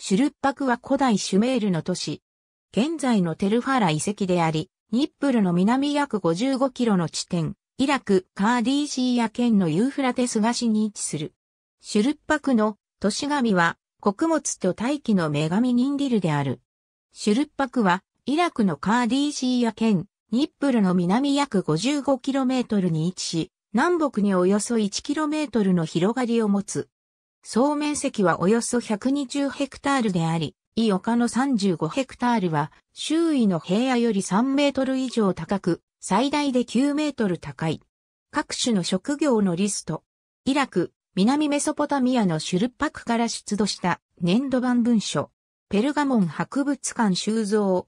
シュルッパクは古代シュメールの都市。現在のテルファラ遺跡であり、ニップルの南約55キロの地点、イラク・カーディーシーや県のユーフラテス河市に位置する。シュルッパクの都市神は穀物と大気の女神ニンディルである。シュルッパクはイラクのカーディーシーや県、ニップルの南約5 5トルに位置し、南北におよそ1トルの広がりを持つ。総面積はおよそ120ヘクタールであり、伊丘の35ヘクタールは周囲の平野より3メートル以上高く、最大で9メートル高い。各種の職業のリスト。イラク、南メソポタミアのシュルパクから出土した年度版文書。ペルガモン博物館収蔵。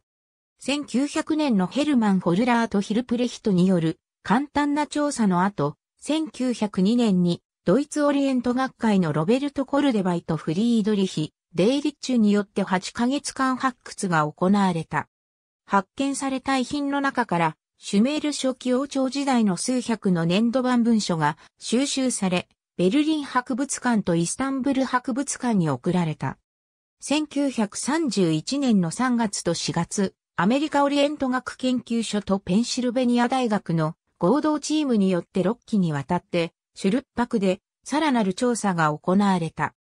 1900年のヘルマン・ホルラーとヒルプレヒトによる簡単な調査の後、1902年にドイツオリエント学会のロベルト・コルデバイとフリードリヒ、デイリッチュによって8ヶ月間発掘が行われた。発見された遺品の中から、シュメール初期王朝時代の数百の粘土版文書が収集され、ベルリン博物館とイスタンブル博物館に送られた。1931年の3月と4月、アメリカオリエント学研究所とペンシルベニア大学の合同チームによって6期にわたってシュルッパクで、さらなる調査が行われた。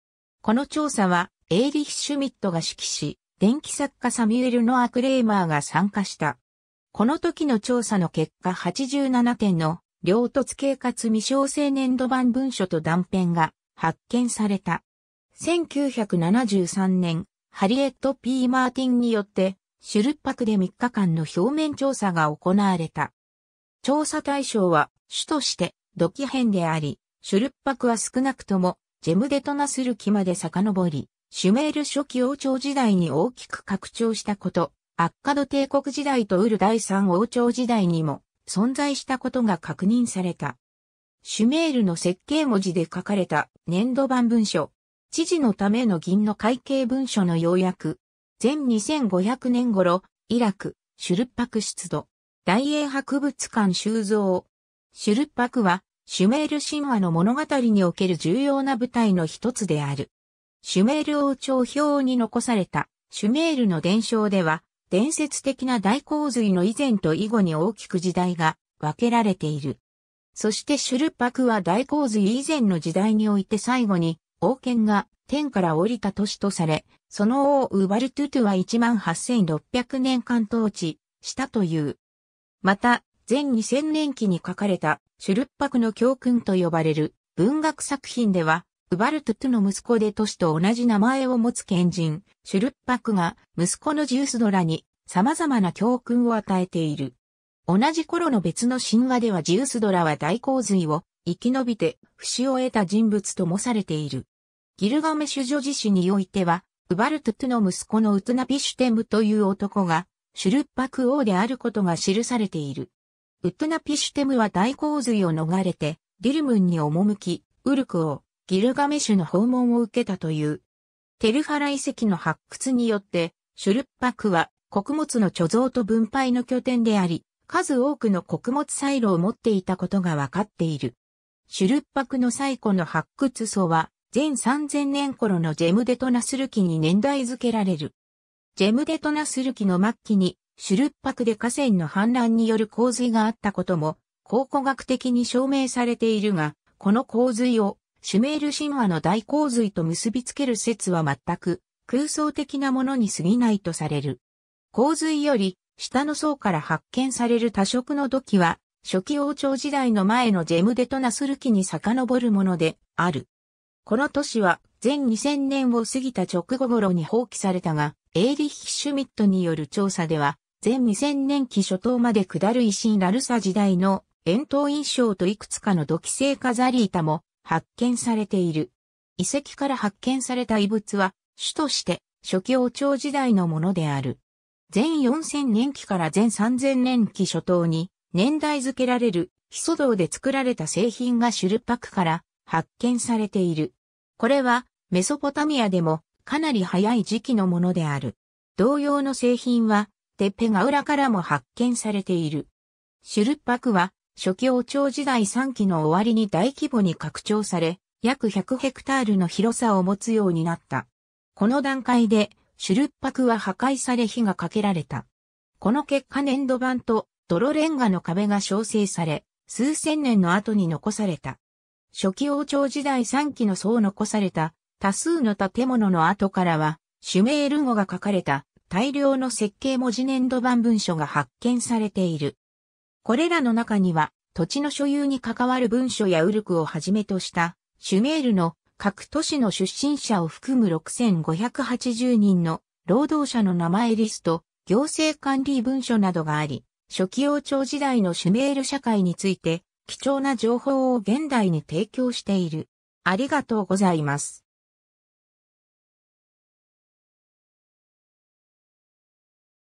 この調査は、エーリヒ・シュミットが指揮し、電気作家サミュエル・ノア・クレーマーが参加した。この時の調査の結果87点の、両突計かつ未詳性年度版文書と断片が発見された。1973年、ハリエット・ P・ マーティンによって、シュルッパクで3日間の表面調査が行われた。調査対象は、主として、土器編であり、シュルッパクは少なくとも、ジェムデトナスルキまで遡り、シュメール初期王朝時代に大きく拡張したこと、アッカド帝国時代とウル第三王朝時代にも存在したことが確認された。シュメールの設計文字で書かれた年度版文書、知事のための銀の会計文書の要約、全2500年頃、イラク、シュルッパク出土、大英博物館収蔵。シュルッパクはシュメール神話の物語における重要な舞台の一つである。シュメール王朝表に残されたシュメールの伝承では、伝説的な大洪水の以前と以後に大きく時代が分けられている。そしてシュルパクは大洪水以前の時代において最後に王権が天から降りた年とされ、その王ウバルトゥトゥは18,600年間統治したという。また、前2000年期に書かれた、シュルッパクの教訓と呼ばれる文学作品では、ウバルトゥトゥの息子で都市と同じ名前を持つ賢人、シュルッパクが息子のジュースドラに様々な教訓を与えている。同じ頃の別の神話ではジュースドラは大洪水を生き延びて不死を得た人物ともされている。ギルガメシュ女子史においては、ウバルトゥトゥの息子のウトナピシュテムという男が、シュルッパク王であることが記されている。ウッドナピシュテムは大洪水を逃れて、ディルムンに赴き、ウルクを、ギルガメシュの訪問を受けたという。テルハラ遺跡の発掘によって、シュルッパクは穀物の貯蔵と分配の拠点であり、数多くの穀物サイロを持っていたことがわかっている。シュルッパクの最古の発掘層は、前3000年頃のジェムデトナスルキに年代付けられる。ジェムデトナスルキの末期にシュルッパクで河川の氾濫による洪水があったことも、考古学的に証明されているが、この洪水をシュメール神話の大洪水と結びつける説は全く空想的なものに過ぎないとされる。洪水より下の層から発見される多色の土器は、初期王朝時代の前のジェムデトナスルキに遡るものである。この都市は前2000年を過ぎた直後頃に放棄されたが、エーリッヒ・シュミットによる調査では、前2000年期初頭まで下る維新ラルサ時代の円筒印象といくつかの土器製飾り板も発見されている。遺跡から発見された遺物は、主として初期王朝時代のものである。前4000年期から前3000年期初頭に年代付けられる基礎道で作られた製品がシュルパクから発見されている。これはメソポタミアでもかなり早い時期のものである。同様の製品はってペガ裏からも発見されている。シュルッパクは、初期王朝時代3期の終わりに大規模に拡張され、約100ヘクタールの広さを持つようになった。この段階で、シュルッパクは破壊され火がかけられた。この結果粘土板と泥レンガの壁が焼成され、数千年の後に残された。初期王朝時代3期の層残された多数の建物の跡からは、シュメール語が書かれた大量の設計文字粘土版文書が発見されている。これらの中には、土地の所有に関わる文書やウルクをはじめとした、シュメールの各都市の出身者を含む6580人の労働者の名前リスト、行政管理文書などがあり、初期王朝時代のシュメール社会について貴重な情報を現代に提供している。ありがとうございます。